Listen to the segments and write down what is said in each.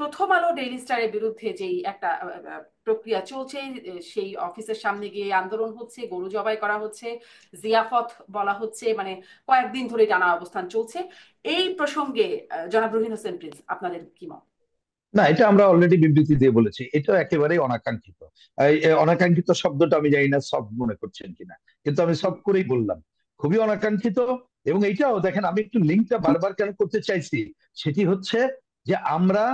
প্রথম আলো ডেইলি স্টারের বিরুদ্ধে যেই একটা প্রক্রিয়া চলছে সেই অফিসের সামনে গিয়ে আন্দোলন হচ্ছে গরু জবাই করা হচ্ছে জিয়াফত বলা হচ্ছে মানে কয়েকদিন ধরে টানা অবস্থান চলছে এই প্রসঙ্গে জনাব রহিন হোসেন প্রিন্স আপনাদের কি মত না এটা আমরা অলরেডি বিবৃতি দিয়ে বলেছি এটা একেবারেই অনাকাঙ্ক্ষিত অনাকাঙ্ক্ষিত শব্দটা আমি জানি না সব মনে করছেন কিনা কিন্তু আমি সব করেই বললাম খুবই অনাকাঙ্ক্ষিত এবং এইটাও দেখেন আমি একটু লিঙ্কটা বারবার কেন করতে চাইছি সেটি হচ্ছে যে আমরা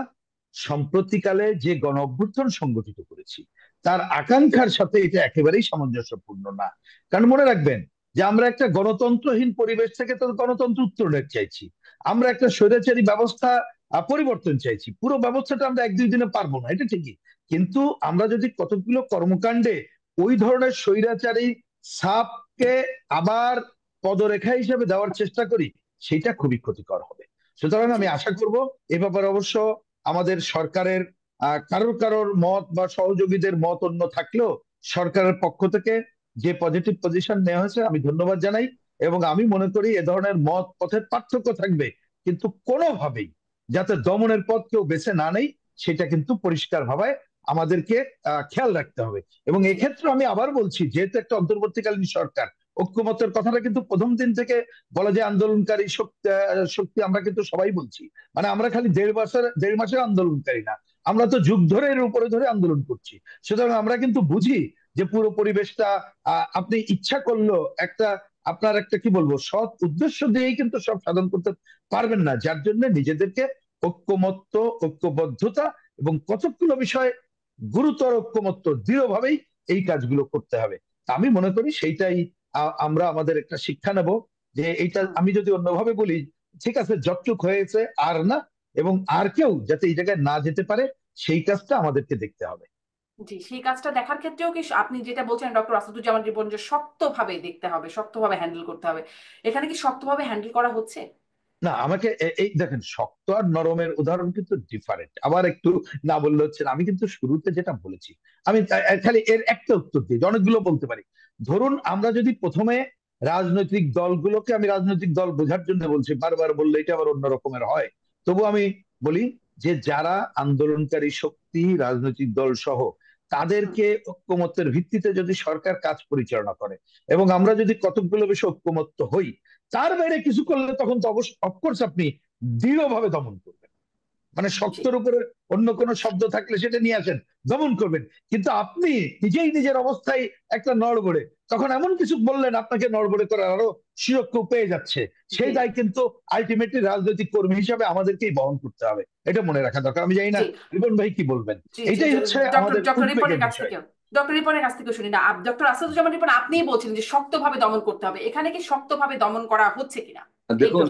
সম্প্রতিকালে যে গণ অভ্যুত্থান সংগঠিত করেছি তার আকাঙ্ক্ষার সাথে এটা একেবারেই সামঞ্জস্যপূর্ণ না কারণ মনে রাখবেন যে আমরা একটা গণতন্ত্রহীন পরিবেশ থেকে তো গণতন্ত্র উত্তরণের চাইছি আমরা একটা স্বৈরাচারী ব্যবস্থা পরিবর্তন চাইছি পুরো ব্যবস্থাটা আমরা এক দুই দিনে পারবো না এটা ঠিকই কিন্তু আমরা যদি কতগুলো কর্মকাণ্ডে ওই ধরনের স্বৈরাচারী সাপকে আবার পদরেখা হিসেবে দেওয়ার চেষ্টা করি সেটা খুবই ক্ষতিকর হবে সুতরাং আমি আশা করব এ ব্যাপারে অবশ্য আমাদের সরকারের কারোর কারোর মত বা সহযোগীদের মত অন্য থাকলেও সরকারের পক্ষ থেকে যে পজিটিভ পজিশন নেওয়া হয়েছে আমি ধন্যবাদ জানাই এবং আমি মনে করি এ ধরনের মত পথের পার্থক্য থাকবে কিন্তু কোনোভাবেই যাতে দমনের পথ কেউ বেছে না নেই সেটা কিন্তু পরিষ্কার ভাবায় আমাদেরকে খেয়াল রাখতে হবে এবং এক্ষেত্রে আমি আবার বলছি যেহেতু একটা অন্তর্বর্তীকালীন সরকার ঐক্যমতের কথাটা কিন্তু প্রথম দিন থেকে বলা যায় আন্দোলনকারী শক্তি আমরা কিন্তু সবাই বলছি মানে আমরা খালি দেড় মাসের দেড় মাসের আন্দোলনকারী না আমরা তো যুগ ধরে এর উপরে ধরে আন্দোলন করছি সুতরাং আমরা কিন্তু বুঝি যে পুরো পরিবেশটা আপনি ইচ্ছা করলো একটা আপনার একটা কি বলবো সৎ উদ্দেশ্য দিয়েই কিন্তু সব সাধন করতে পারবেন না যার জন্য নিজেদেরকে ঐক্যমত্য ঐক্যবদ্ধতা এবং কতকগুলো বিষয় গুরুতর ঐক্যমত্য দৃঢ়ভাবেই এই কাজগুলো করতে হবে আমি মনে করি সেইটাই আমরা আমাদের একটা শিক্ষা নেব যে এইটা আমি যদি অন্যভাবে বলি ঠিক আছে যতটুক হয়েছে আর না এবং আর কেউ যাতে এই জায়গায় না যেতে পারে সেই কাজটা আমাদেরকে দেখতে হবে জি সেই কাজটা দেখার ক্ষেত্রেও কি আপনি যেটা বলছেন ডক্টর আসাদুজ্জামান জীবন যে শক্তভাবে দেখতে হবে শক্তভাবে হ্যান্ডেল করতে হবে এখানে কি শক্তভাবে হ্যান্ডেল করা হচ্ছে না আমাকে এই দেখেন শক্ত আর নরমের উদাহরণ কিন্তু ডিফারেন্ট আবার একটু না বললে হচ্ছে আমি কিন্তু শুরুতে যেটা বলেছি আমি খালি এর একটা উত্তর দিই অনেকগুলো বলতে পারি ধরুন আমরা যদি প্রথমে রাজনৈতিক দলগুলোকে আমি রাজনৈতিক দল বোঝার জন্য বলছি বারবার বললে এটা আবার অন্য রকমের হয় তবু আমি বলি যে যারা আন্দোলনকারী শক্তি রাজনৈতিক দল সহ তাদেরকে ঐক্যমত্যের ভিত্তিতে যদি সরকার কাজ পরিচালনা করে এবং আমরা যদি কতকগুলো বেশি ঐক্যমত্য হই তার বাইরে কিছু করলে তখন তো অবশ্য অফকোর্স আপনি দৃঢ়ভাবে দমন করবেন মানে শক্তর উপরে অন্য কোন শব্দ থাকলে সেটা নিয়ে আসেন দমন করবেন কিন্তু আপনি নিজেই নিজের অবস্থায় একটা নড়বড়ে তখন এমন কিছু বললেন আপনাকে নড়বড়ে করার আরো সুরক্ষ পেয়ে যাচ্ছে সেই দায় কিন্তু আলটিমেটলি রাজনৈতিক কর্মী হিসাবে আমাদেরকেই বহন করতে হবে এটা মনে রাখা দরকার আমি জানি না রিপন ভাই কি বলবেন এটাই হচ্ছে আমাদের ডক্টর রিপনের কাছ থেকে শুনি না ডক্টর আসাদুজ্জামান রিপন আপনিই বলছিলেন যে শক্তভাবে দমন করতে হবে এখানে কি শক্তভাবে দমন করা হচ্ছে কিনা দেখুন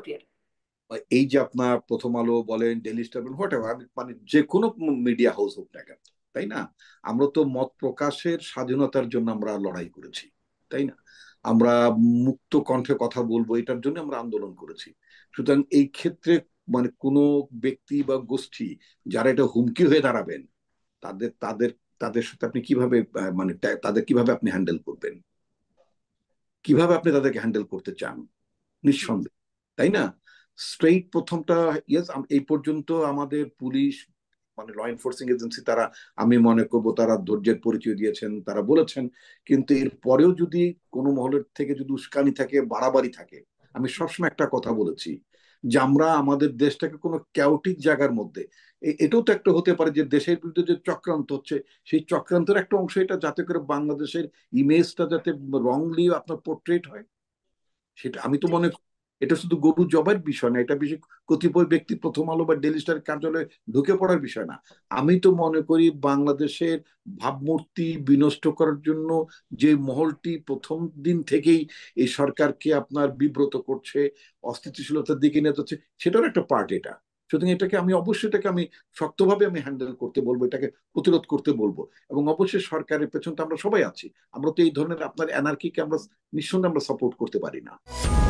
এই যে আপনার প্রথম আলো বলেন ডেলি স্টার বলেন হোয়াট এভার মানে যে কোনো মিডিয়া হাউস হোক না কেন তাই না আমরা তো মত প্রকাশের স্বাধীনতার জন্য আমরা লড়াই করেছি তাই না আমরা মুক্ত কণ্ঠে কথা বলবো এটার জন্য আমরা আন্দোলন করেছি সুতরাং এই ক্ষেত্রে মানে কোনো ব্যক্তি বা গোষ্ঠী যারা এটা হুমকি হয়ে দাঁড়াবেন তাদের তাদের তাদের সাথে আপনি কিভাবে মানে তাদের কিভাবে আপনি হ্যান্ডেল করবেন কিভাবে আপনি তাদেরকে হ্যান্ডেল করতে চান নিঃসন্দেহ তাই না স্ট্রেইট প্রথমটা ইয়েস এই পর্যন্ত আমাদের পুলিশ মানে ল এনফোর্সিং এজেন্সি তারা আমি মনে করবো তারা ধৈর্যের পরিচয় দিয়েছেন তারা বলেছেন কিন্তু এর পরেও যদি কোনো মহলের থেকে যদি উস্কানি থাকে বাড়াবাড়ি থাকে আমি সবসময় একটা কথা বলেছি যে আমরা আমাদের দেশটাকে কোনো ক্যাওটিক জায়গার মধ্যে এটাও তো একটা হতে পারে যে দেশের বিরুদ্ধে যে চক্রান্ত হচ্ছে সেই চক্রান্তের একটা অংশ এটা যাতে করে বাংলাদেশের ইমেজটা যাতে রংলি আপনার পোর্ট্রেট হয় সেটা আমি তো মনে করি এটা শুধু গরু জবের বিষয় না এটা বিষয় কতিপয় ব্যক্তি প্রথম আলো বা ডেলি স্টার কার্যালয়ে ঢুকে পড়ার বিষয় না আমি তো মনে করি বাংলাদেশের ভাবমূর্তি বিনষ্ট করার জন্য যে মহলটি প্রথম দিন থেকেই এই সরকারকে আপনার বিব্রত করছে অস্থিতিশীলতার দিকে নিয়ে যাচ্ছে সেটার একটা পার্ট এটা সুতরাং এটাকে আমি অবশ্যই এটাকে আমি শক্তভাবে আমি হ্যান্ডেল করতে বলবো এটাকে প্রতিরোধ করতে বলবো এবং অবশ্যই সরকারের তো আমরা সবাই আছি আমরা তো এই ধরনের আপনার এনার্কিকে আমরা নিঃসন্দেহে আমরা সাপোর্ট করতে পারি না